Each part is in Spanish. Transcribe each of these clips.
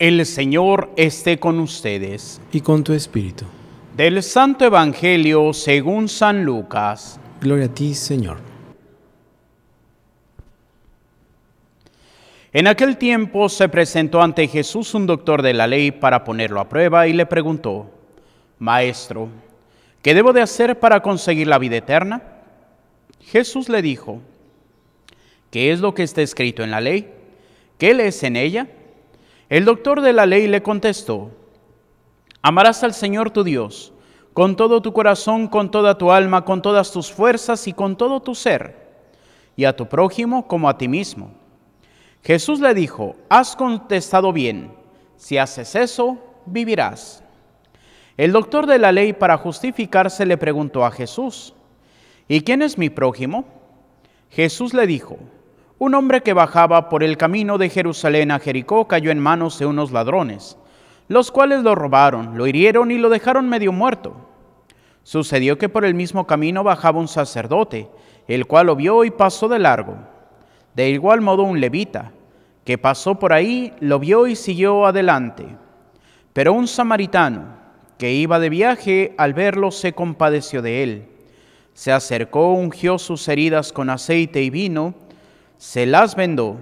El Señor esté con ustedes. Y con tu espíritu. Del Santo Evangelio según San Lucas. Gloria a ti, Señor. En aquel tiempo se presentó ante Jesús un doctor de la ley para ponerlo a prueba y le preguntó, Maestro, ¿qué debo de hacer para conseguir la vida eterna? Jesús le dijo, ¿qué es lo que está escrito en la ley? ¿Qué lees en ella? El doctor de la ley le contestó, amarás al Señor tu Dios con todo tu corazón, con toda tu alma, con todas tus fuerzas y con todo tu ser, y a tu prójimo como a ti mismo. Jesús le dijo, has contestado bien, si haces eso, vivirás. El doctor de la ley para justificarse le preguntó a Jesús, ¿y quién es mi prójimo? Jesús le dijo, un hombre que bajaba por el camino de Jerusalén a Jericó cayó en manos de unos ladrones, los cuales lo robaron, lo hirieron y lo dejaron medio muerto. Sucedió que por el mismo camino bajaba un sacerdote, el cual lo vio y pasó de largo. De igual modo un levita, que pasó por ahí, lo vio y siguió adelante. Pero un samaritano, que iba de viaje, al verlo se compadeció de él. Se acercó, ungió sus heridas con aceite y vino, se las vendó.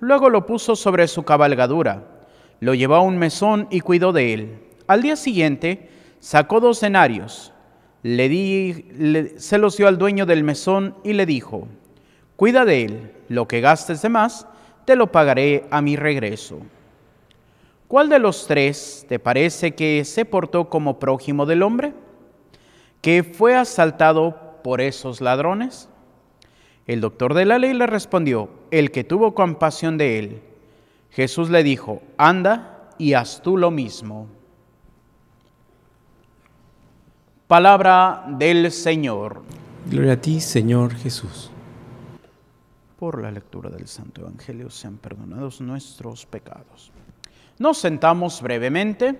Luego lo puso sobre su cabalgadura, lo llevó a un mesón y cuidó de él. Al día siguiente sacó dos cenarios, se los dio al dueño del mesón y le dijo, cuida de él, lo que gastes de más, te lo pagaré a mi regreso. ¿Cuál de los tres te parece que se portó como prójimo del hombre? ¿Que fue asaltado por esos ladrones? El doctor de la ley le respondió, el que tuvo compasión de él. Jesús le dijo, anda y haz tú lo mismo. Palabra del Señor. Gloria a ti, Señor Jesús. Por la lectura del Santo Evangelio sean perdonados nuestros pecados. Nos sentamos brevemente.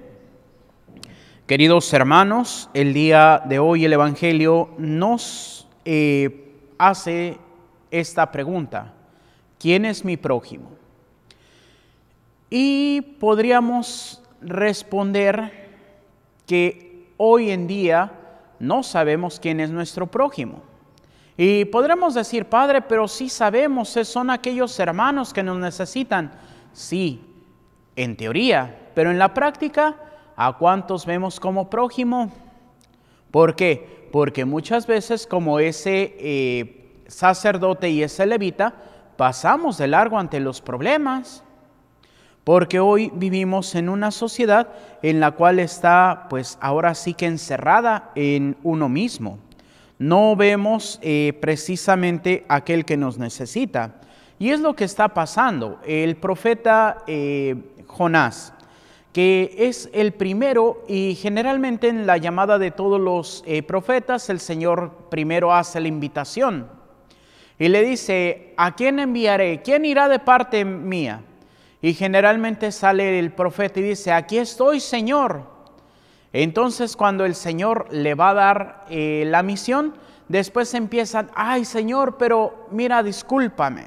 Queridos hermanos, el día de hoy el Evangelio nos eh, hace esta pregunta, ¿quién es mi prójimo? Y podríamos responder que hoy en día no sabemos quién es nuestro prójimo. Y podremos decir, Padre, pero sí sabemos, son aquellos hermanos que nos necesitan. Sí, en teoría, pero en la práctica, ¿a cuántos vemos como prójimo? ¿Por qué? Porque muchas veces como ese eh, sacerdote y ese levita, pasamos de largo ante los problemas, porque hoy vivimos en una sociedad en la cual está, pues ahora sí que encerrada en uno mismo. No vemos eh, precisamente aquel que nos necesita. Y es lo que está pasando. El profeta eh, Jonás, que es el primero y generalmente en la llamada de todos los eh, profetas, el Señor primero hace la invitación y le dice, ¿a quién enviaré? ¿Quién irá de parte mía? Y generalmente sale el profeta y dice, aquí estoy, Señor. Entonces cuando el Señor le va a dar eh, la misión, después empiezan, ay Señor, pero mira, discúlpame.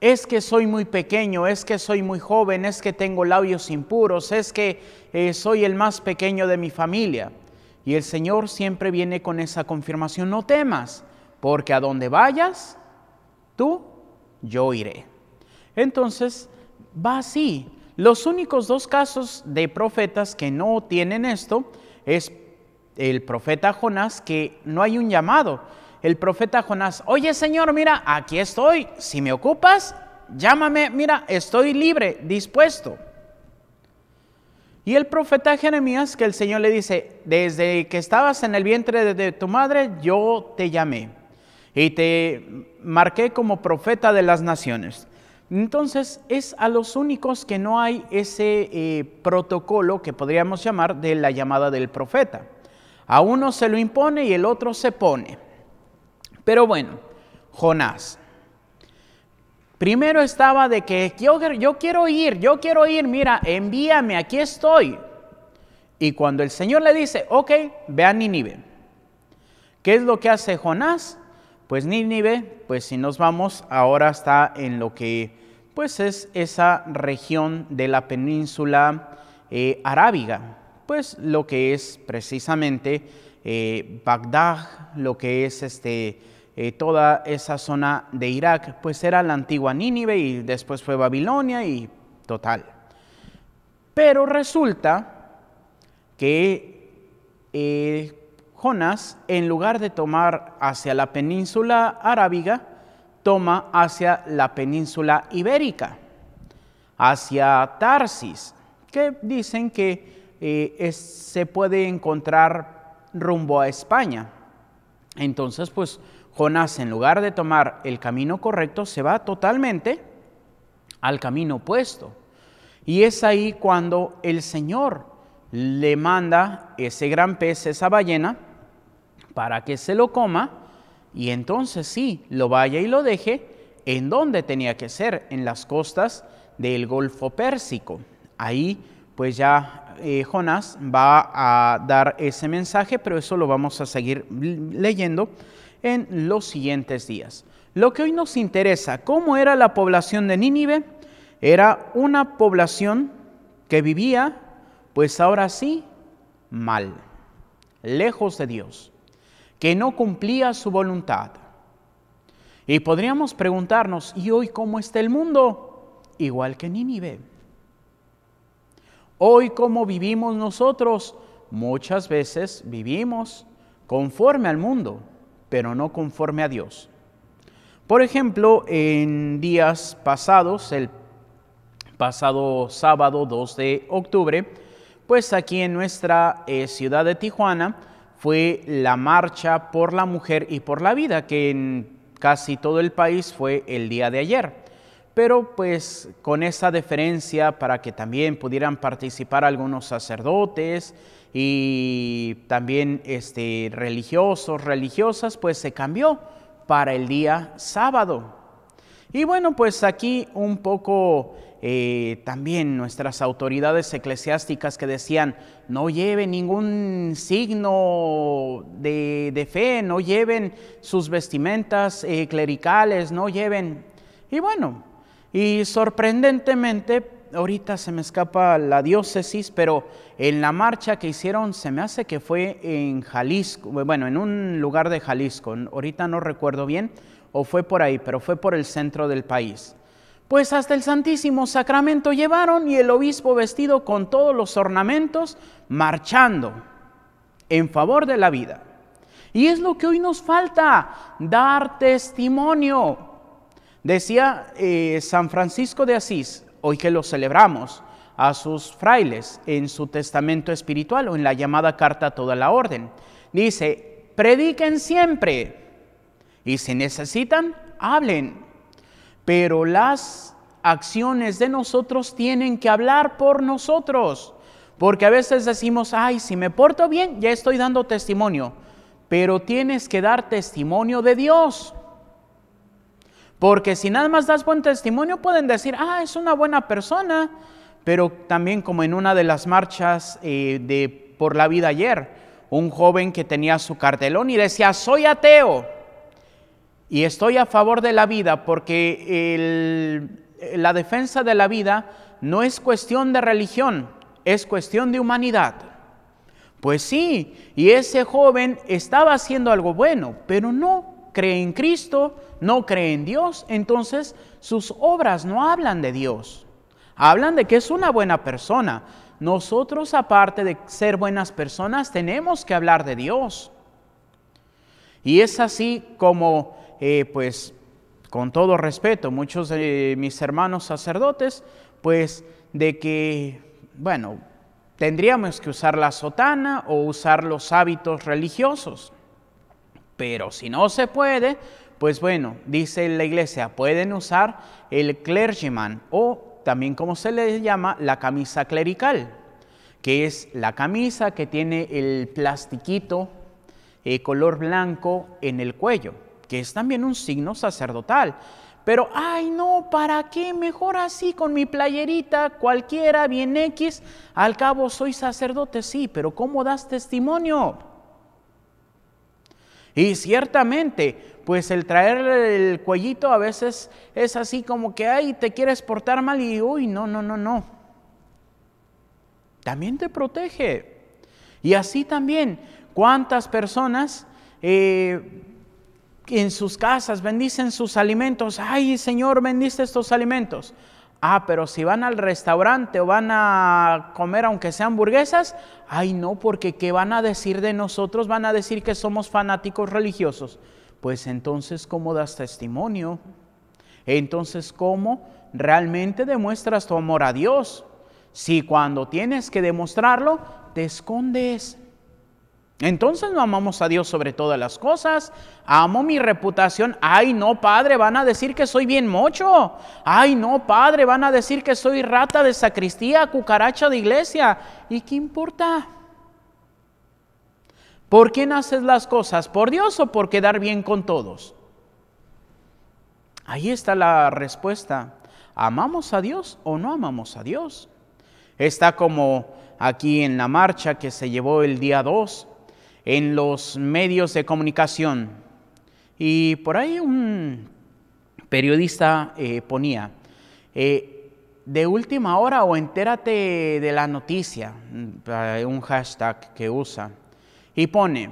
Es que soy muy pequeño, es que soy muy joven, es que tengo labios impuros, es que eh, soy el más pequeño de mi familia. Y el Señor siempre viene con esa confirmación, no temas, porque a donde vayas, tú, yo iré. Entonces, va así. Los únicos dos casos de profetas que no tienen esto es el profeta Jonás, que no hay un llamado. El profeta Jonás, oye Señor, mira, aquí estoy, si me ocupas, llámame, mira, estoy libre, dispuesto. Y el profeta Jeremías, que el Señor le dice, desde que estabas en el vientre de tu madre, yo te llamé y te marqué como profeta de las naciones. Entonces es a los únicos que no hay ese eh, protocolo que podríamos llamar de la llamada del profeta. A uno se lo impone y el otro se pone. Pero bueno, Jonás. Primero estaba de que yo, quiero ir, yo quiero ir, mira, envíame, aquí estoy. Y cuando el Señor le dice, ok, ve a Nínive. ¿Qué es lo que hace Jonás? Pues Nínive, pues si nos vamos, ahora está en lo que pues es esa región de la península eh, arábiga, pues lo que es precisamente eh, Bagdad, lo que es este, eh, toda esa zona de Irak, pues era la antigua Nínive y después fue Babilonia y total. Pero resulta que Jonás, en lugar de tomar hacia la península arábiga, toma hacia la península ibérica, hacia Tarsis, que dicen que eh, se puede encontrar rumbo a España. Entonces, pues Jonás, en lugar de tomar el camino correcto, se va totalmente al camino opuesto. Y es ahí cuando el Señor le manda ese gran pez, esa ballena, para que se lo coma y entonces sí, lo vaya y lo deje en donde tenía que ser, en las costas del Golfo Pérsico. Ahí pues ya eh, Jonás va a dar ese mensaje, pero eso lo vamos a seguir leyendo en los siguientes días. Lo que hoy nos interesa, ¿cómo era la población de Nínive? Era una población que vivía, pues ahora sí, mal, lejos de Dios que no cumplía su voluntad. Y podríamos preguntarnos, ¿y hoy cómo está el mundo? Igual que Nínive. Hoy cómo vivimos nosotros? Muchas veces vivimos conforme al mundo, pero no conforme a Dios. Por ejemplo, en días pasados, el pasado sábado 2 de octubre, pues aquí en nuestra eh, ciudad de Tijuana, fue la Marcha por la Mujer y por la Vida, que en casi todo el país fue el día de ayer. Pero pues con esa deferencia para que también pudieran participar algunos sacerdotes y también este, religiosos, religiosas, pues se cambió para el día sábado. Y bueno, pues aquí un poco eh, también nuestras autoridades eclesiásticas que decían, no lleven ningún signo de, fe, no lleven sus vestimentas eh, clericales, no lleven... Y bueno, y sorprendentemente, ahorita se me escapa la diócesis, pero en la marcha que hicieron, se me hace que fue en Jalisco, bueno, en un lugar de Jalisco, ahorita no recuerdo bien, o fue por ahí, pero fue por el centro del país. Pues hasta el Santísimo Sacramento llevaron y el obispo vestido con todos los ornamentos, marchando en favor de la vida. Y es lo que hoy nos falta, dar testimonio. Decía eh, San Francisco de Asís, hoy que lo celebramos, a sus frailes en su testamento espiritual o en la llamada carta a toda la orden. Dice, prediquen siempre y si necesitan, hablen pero las acciones de nosotros tienen que hablar por nosotros. Porque a veces decimos, ay, si me porto bien, ya estoy dando testimonio. Pero tienes que dar testimonio de Dios. Porque si nada más das buen testimonio, pueden decir, ah, es una buena persona. Pero también como en una de las marchas eh, de por la vida ayer, un joven que tenía su cartelón y decía, soy ateo. Y estoy a favor de la vida porque la defensa de la vida no es cuestión de religión, es cuestión de humanidad. Pues sí, y ese joven estaba haciendo algo bueno, pero no cree en Cristo, no cree en Dios, entonces sus obras no hablan de Dios, hablan de que es una buena persona. Nosotros, aparte de ser buenas personas, tenemos que hablar de Dios. Y es así como eh, pues con todo respeto, muchos de mis hermanos sacerdotes, pues de que, bueno, tendríamos que usar la sotana o usar los hábitos religiosos. Pero si no se puede, pues bueno, dice la iglesia, pueden usar el clergyman o también como se le llama la camisa clerical, que es la camisa que tiene el plastiquito eh, color blanco en el cuello que es también un signo sacerdotal. Pero, ay, no, ¿para qué? Mejor así, con mi playerita, cualquiera, bien X. Al cabo, soy sacerdote, sí, pero ¿cómo das testimonio? Y ciertamente, pues el traer el cuellito a veces es así como que, ay, te quieres portar mal y, uy, no, no, no, no. También te protege. Y así también, ¿cuántas personas... Eh, en sus casas, bendicen sus alimentos. Ay, Señor, bendice estos alimentos. Ah, pero si van al restaurante o van a comer aunque sean hamburguesas, ay no, porque ¿qué van a decir de nosotros? Van a decir que somos fanáticos religiosos. Pues entonces, ¿cómo das testimonio? Entonces, ¿cómo realmente demuestras tu amor a Dios? Si cuando tienes que demostrarlo, te escondes, entonces no amamos a Dios sobre todas las cosas. Amo mi reputación. Ay, no, padre, van a decir que soy bien mocho. Ay, no, padre, van a decir que soy rata de sacristía, cucaracha de iglesia. ¿Y qué importa? ¿Por quién haces las cosas? ¿Por Dios o por quedar bien con todos? Ahí está la respuesta. ¿Amamos a Dios o no amamos a Dios? Está como aquí en la marcha que se llevó el día 2 en los medios de comunicación. Y por ahí un periodista eh, ponía, eh, de última hora o entérate de la noticia, eh, un hashtag que usa, y pone,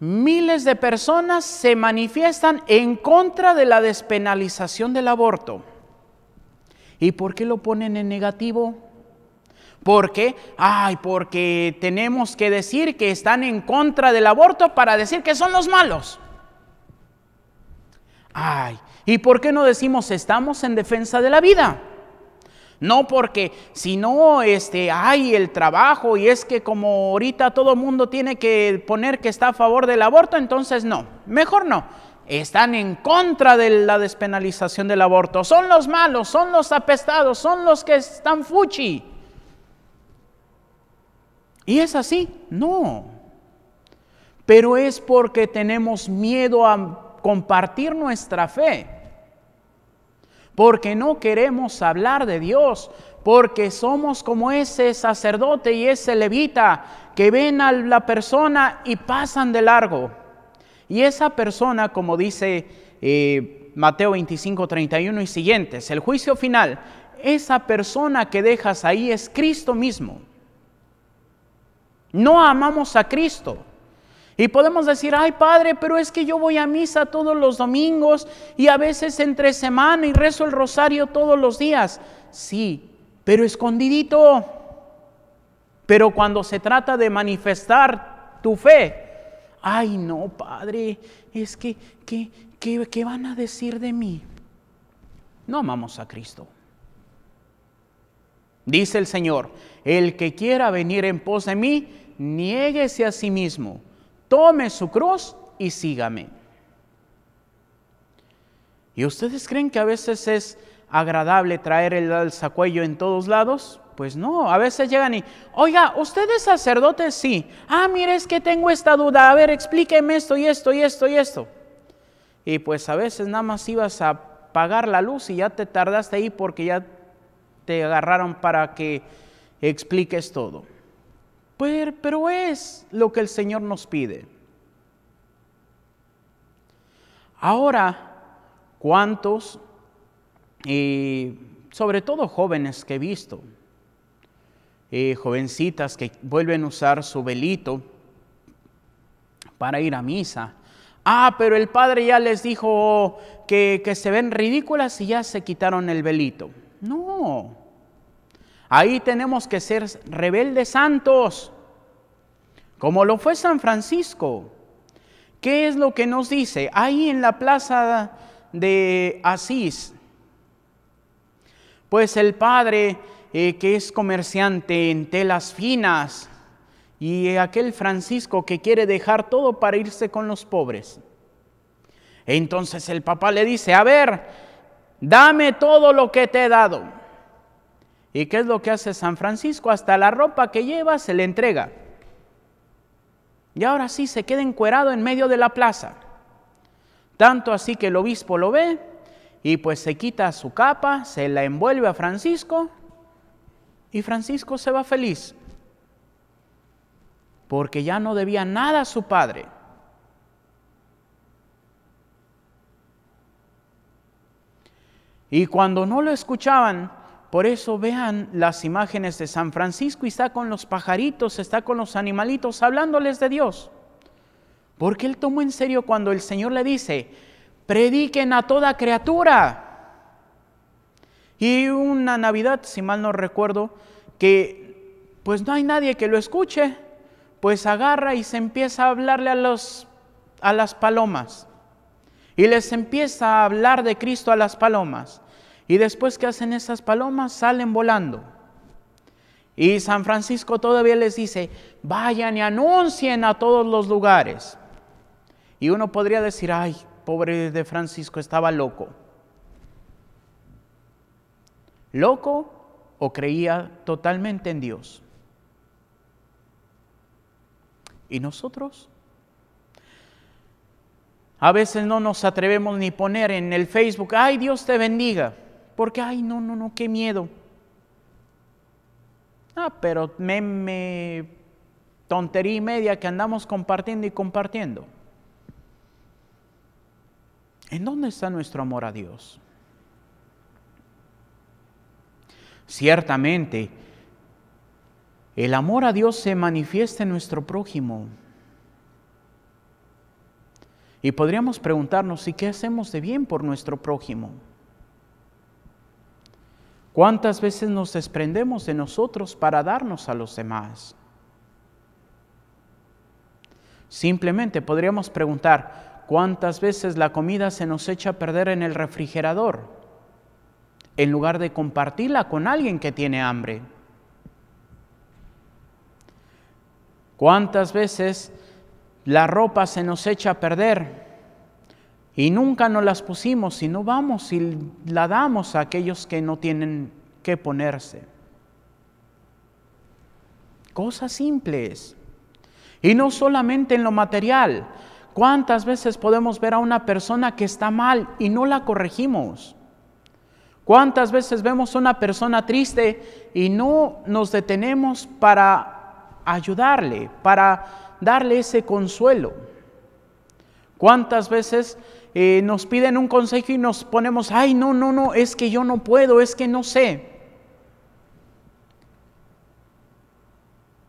miles de personas se manifiestan en contra de la despenalización del aborto. ¿Y por qué lo ponen en negativo? ¿Por qué? ay, porque tenemos que decir que están en contra del aborto para decir que son los malos. Ay, ¿y por qué no decimos estamos en defensa de la vida? No porque si no, hay este, el trabajo y es que como ahorita todo mundo tiene que poner que está a favor del aborto, entonces no, mejor no. Están en contra de la despenalización del aborto. Son los malos, son los apestados, son los que están fuchi. ¿Y es así? No. Pero es porque tenemos miedo a compartir nuestra fe. Porque no queremos hablar de Dios. Porque somos como ese sacerdote y ese levita que ven a la persona y pasan de largo. Y esa persona, como dice eh, Mateo 25, 31 y siguientes, el juicio final, esa persona que dejas ahí es Cristo mismo. No amamos a Cristo. Y podemos decir, ay Padre, pero es que yo voy a misa todos los domingos y a veces entre semana y rezo el rosario todos los días. Sí, pero escondidito. Pero cuando se trata de manifestar tu fe, ay no Padre, es que, ¿qué, van a decir de mí? No amamos a Cristo. Dice el Señor, el que quiera venir en pos de mí, niéguese a sí mismo, tome su cruz y sígame. ¿Y ustedes creen que a veces es agradable traer el alzacuello en todos lados? Pues no, a veces llegan y, oiga, usted es sacerdote, sí. Ah, mire, es que tengo esta duda. A ver, explíqueme esto y esto y esto y esto. Y pues a veces nada más ibas a pagar la luz y ya te tardaste ahí porque ya te agarraron para que expliques todo. Pero, es lo que el Señor nos pide. Ahora, ¿cuántos, y sobre todo jóvenes que he visto, jovencitas que vuelven a usar su velito para ir a misa. Ah, pero el padre ya les dijo que, que se ven ridículas y ya se quitaron el velito. No, Ahí tenemos que ser rebeldes santos, como lo fue San Francisco. ¿Qué es lo que nos dice? Ahí en la plaza de Asís, pues el padre eh, que es comerciante en telas finas y aquel Francisco que quiere dejar todo para irse con los pobres. Entonces el papá le dice, a ver, dame todo lo que te he dado. ¿Y qué es lo que hace San Francisco? Hasta la ropa que lleva se le entrega. Y ahora sí se queda encuerado en medio de la plaza. Tanto así que el obispo lo ve y pues se quita su capa, se la envuelve a Francisco y Francisco se va feliz. Porque ya no debía nada a su padre. Y cuando no lo escuchaban, por eso vean las imágenes de San Francisco y está con los pajaritos, está con los animalitos hablándoles de Dios. Porque él tomó en serio cuando el Señor le dice, prediquen a toda criatura. Y una Navidad, si mal no recuerdo, que pues no hay nadie que lo escuche, pues agarra y se empieza a hablarle a, los, a las palomas. Y les empieza a hablar de Cristo a las palomas. Y después que hacen esas palomas, salen volando. Y San Francisco todavía les dice, vayan y anuncien a todos los lugares. Y uno podría decir, ay, pobre de Francisco, estaba loco. ¿Loco o creía totalmente en Dios? ¿Y nosotros? A veces no nos atrevemos ni poner en el Facebook, ay Dios te bendiga. Porque, ay, no, no, no, qué miedo. Ah, pero me, tontería y media que andamos compartiendo y compartiendo. ¿En dónde está nuestro amor a Dios? Ciertamente, el amor a Dios se manifiesta en nuestro prójimo. Y podríamos preguntarnos, ¿y qué hacemos de bien por nuestro prójimo? ¿Cuántas veces nos desprendemos de nosotros para darnos a los demás? Simplemente podríamos preguntar, ¿cuántas veces la comida se nos echa a perder en el refrigerador? En lugar de compartirla con alguien que tiene hambre. ¿Cuántas veces la ropa se nos echa a perder y nunca nos las pusimos, sino vamos y la damos a aquellos que no tienen que ponerse. Cosas simples. Y no solamente en lo material. ¿Cuántas veces podemos ver a una persona que está mal y no la corregimos? ¿Cuántas veces vemos a una persona triste y no nos detenemos para ayudarle, para darle ese consuelo? ¿Cuántas veces eh, nos piden un consejo y nos ponemos, ay, no, no, no, es que yo no puedo, es que no sé.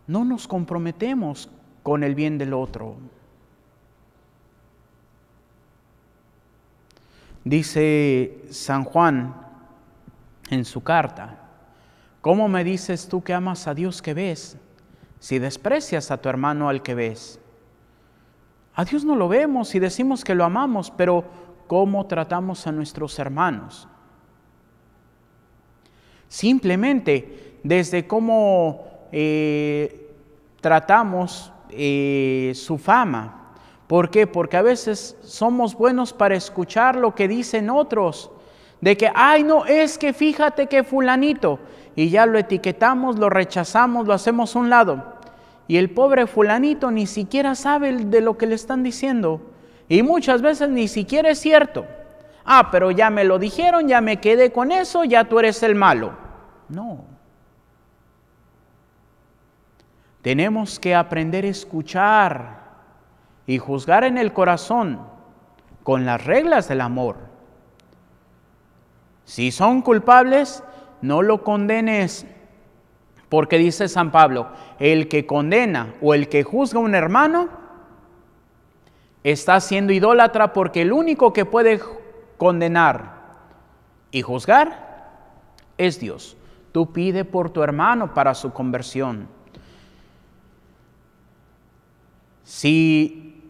No nos comprometemos con el bien del otro. Dice San Juan en su carta, ¿cómo me dices tú que amas a Dios que ves si desprecias a tu hermano al que ves? A Dios no lo vemos y decimos que lo amamos, pero ¿cómo tratamos a nuestros hermanos? Simplemente desde cómo eh, tratamos eh, su fama. ¿Por qué? Porque a veces somos buenos para escuchar lo que dicen otros. De que, ay, no, es que fíjate que fulanito. Y ya lo etiquetamos, lo rechazamos, lo hacemos a un lado y el pobre fulanito ni siquiera sabe de lo que le están diciendo. Y muchas veces ni siquiera es cierto. Ah, pero ya me lo dijeron, ya me quedé con eso, ya tú eres el malo. No. Tenemos que aprender a escuchar y juzgar en el corazón con las reglas del amor. Si son culpables, no lo condenes, porque dice San Pablo, el que condena o el que juzga a un hermano está siendo idólatra porque el único que puede condenar y juzgar es Dios. Tú pide por tu hermano para su conversión. Si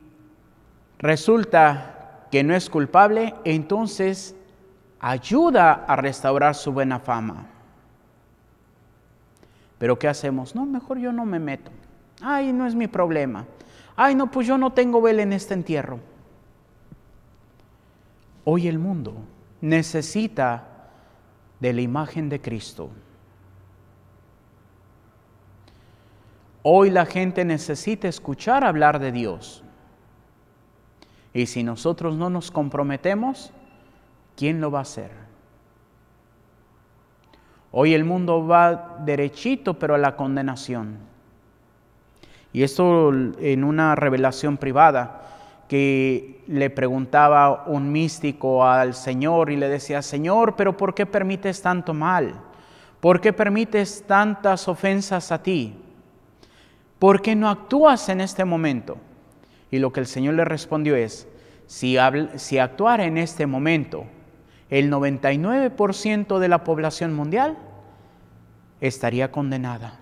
resulta que no es culpable, entonces ayuda a restaurar su buena fama. Pero ¿qué hacemos? No, mejor yo no me meto. Ay, no es mi problema. Ay, no, pues yo no tengo vela en este entierro. Hoy el mundo necesita de la imagen de Cristo. Hoy la gente necesita escuchar hablar de Dios. Y si nosotros no nos comprometemos, ¿quién lo va a hacer? Hoy el mundo va derechito, pero a la condenación. Y esto en una revelación privada que le preguntaba un místico al Señor y le decía, Señor, pero ¿por qué permites tanto mal? ¿Por qué permites tantas ofensas a ti? ¿Por qué no actúas en este momento? Y lo que el Señor le respondió es, si, si actuara en este momento, el 99% de la población mundial estaría condenada.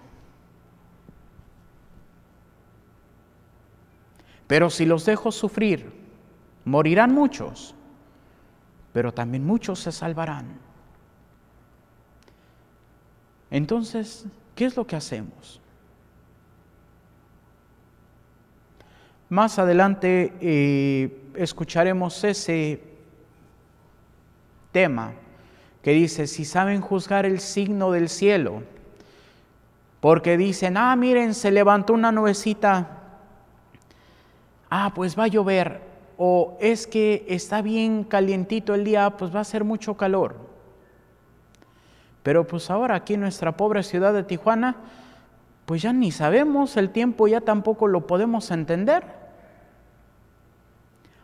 Pero si los dejo sufrir, morirán muchos, pero también muchos se salvarán. Entonces, ¿qué es lo que hacemos? Más adelante eh, escucharemos ese tema que dice, si saben juzgar el signo del cielo, porque dicen, ah, miren, se levantó una nubecita, ah, pues va a llover, o es que está bien calientito el día, pues va a ser mucho calor. Pero pues ahora aquí en nuestra pobre ciudad de Tijuana, pues ya ni sabemos, el tiempo ya tampoco lo podemos entender.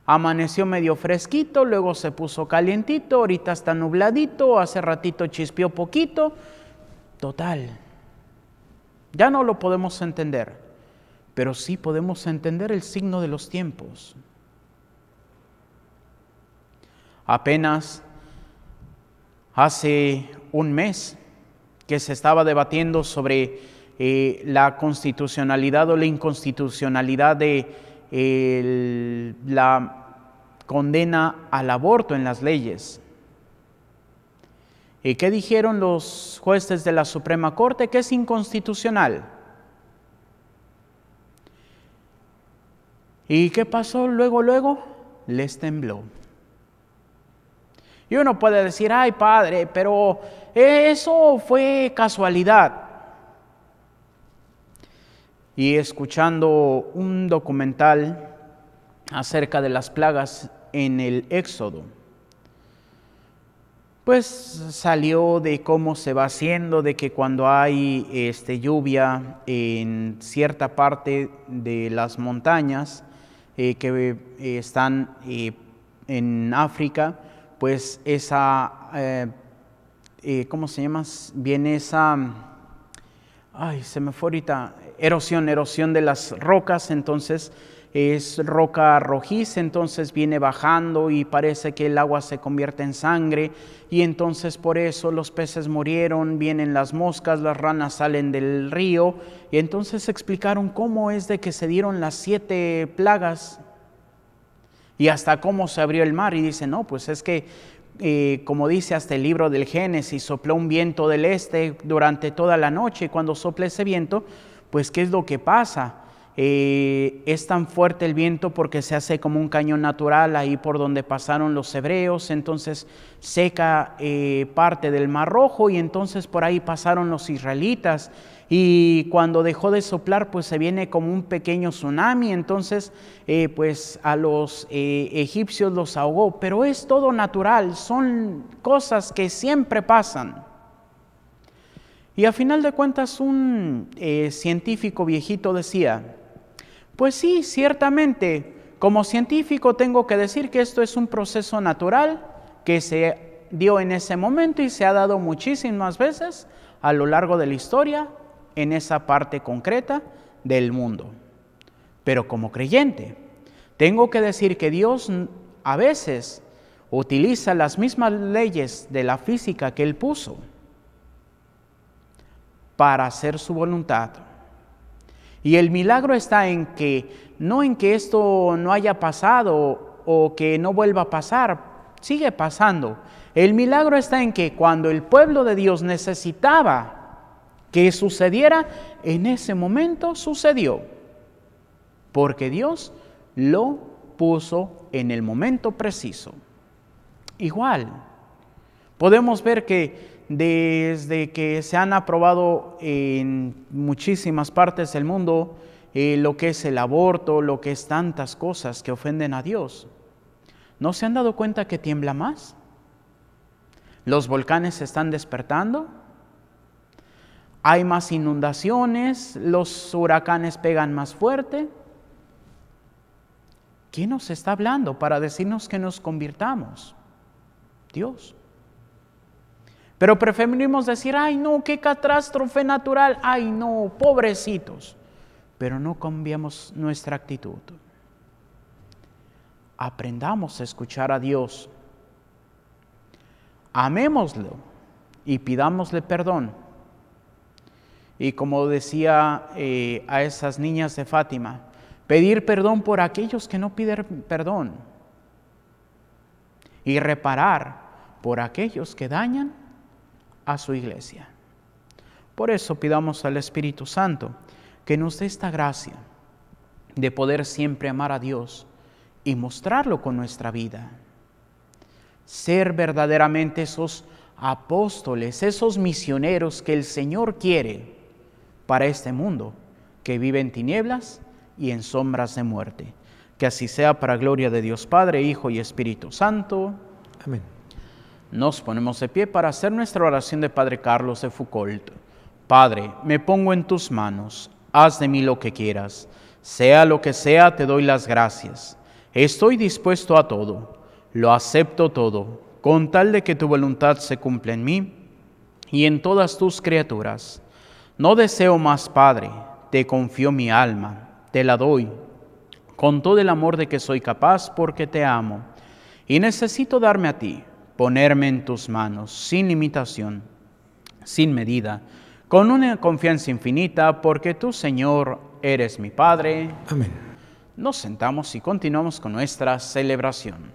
Amaneció medio fresquito, luego se puso calientito, ahorita está nubladito, hace ratito chispeó poquito. Total, ya no lo podemos entender, pero sí podemos entender el signo de los tiempos. Apenas hace un mes que se estaba debatiendo sobre eh, la constitucionalidad o la inconstitucionalidad de la condena al aborto en las leyes. ¿Y qué dijeron los jueces de la Suprema Corte? Que es inconstitucional. ¿Y qué pasó luego, luego? Les tembló. Y uno puede decir, ay padre, pero eso fue casualidad y escuchando un documental acerca de las plagas en el Éxodo. Pues salió de cómo se va haciendo, de que cuando hay este, lluvia en cierta parte de las montañas eh, que eh, están eh, en África, pues esa, ¿cómo se llama? Viene esa ay, se me fue ahorita, erosión, erosión de las rocas, entonces es roca rojiza, entonces viene bajando y parece que el agua se convierte en sangre y entonces por eso los peces murieron, vienen las moscas, las ranas salen del río y entonces explicaron cómo es de que se dieron las siete plagas y hasta cómo se abrió el mar y dicen, no, pues es que eh, como dice hasta el libro del Génesis, sopló un viento del este durante toda la noche y cuando sopla ese viento, pues ¿qué es lo que pasa? Eh, es tan fuerte el viento porque se hace como un cañón natural ahí por donde pasaron los hebreos, entonces seca eh, parte del Mar Rojo y entonces por ahí pasaron los israelitas y cuando dejó de soplar pues se viene como un pequeño tsunami, entonces eh, pues a los eh, egipcios los ahogó, pero es todo natural, son cosas que siempre pasan. Y a final de cuentas un eh, científico viejito decía, pues sí, ciertamente, como científico tengo que decir que esto es un proceso natural que se dio en ese momento y se ha dado muchísimas veces a lo largo de la historia en esa parte concreta del mundo. Pero como creyente, tengo que decir que Dios a veces utiliza las mismas leyes de la física que Él puso para hacer su voluntad. Y el milagro está en que, no en que esto no haya pasado o que no vuelva a pasar, sigue pasando. El milagro está en que cuando el pueblo de Dios necesitaba que sucediera, en ese momento sucedió, porque Dios lo puso en el momento preciso. Igual, podemos ver que desde que se han aprobado en muchísimas partes del mundo eh, lo que es el aborto, lo que es tantas cosas que ofenden a Dios, ¿no se han dado cuenta que tiembla más? ¿Los volcanes se están despertando? hay más inundaciones, los huracanes pegan más fuerte. ¿Quién nos está hablando para decirnos que nos convirtamos? Dios. Pero preferimos decir, ay no, qué catástrofe natural, ay no, pobrecitos. Pero no cambiamos nuestra actitud. Aprendamos a escuchar a Dios. Amémoslo y pidámosle perdón y como decía eh, a esas niñas de Fátima, pedir perdón por aquellos que no piden perdón y reparar por aquellos que dañan a su iglesia. Por eso pidamos al Espíritu Santo que nos dé esta gracia de poder siempre amar a Dios y mostrarlo con nuestra vida. Ser verdaderamente esos apóstoles, esos misioneros que el Señor quiere para este mundo que vive en tinieblas y en sombras de muerte. Que así sea para gloria de Dios Padre, Hijo y Espíritu Santo. Amén. Nos ponemos de pie para hacer nuestra oración de Padre Carlos de Foucault. Padre, me pongo en tus manos, haz de mí lo que quieras. Sea lo que sea, te doy las gracias. Estoy dispuesto a todo, lo acepto todo, con tal de que tu voluntad se cumpla en mí y en todas tus criaturas. No deseo más, Padre, te confío mi alma, te la doy, con todo el amor de que soy capaz porque te amo, y necesito darme a ti, ponerme en tus manos, sin limitación, sin medida, con una confianza infinita, porque tú, Señor, eres mi Padre. Amén. Nos sentamos y continuamos con nuestra celebración.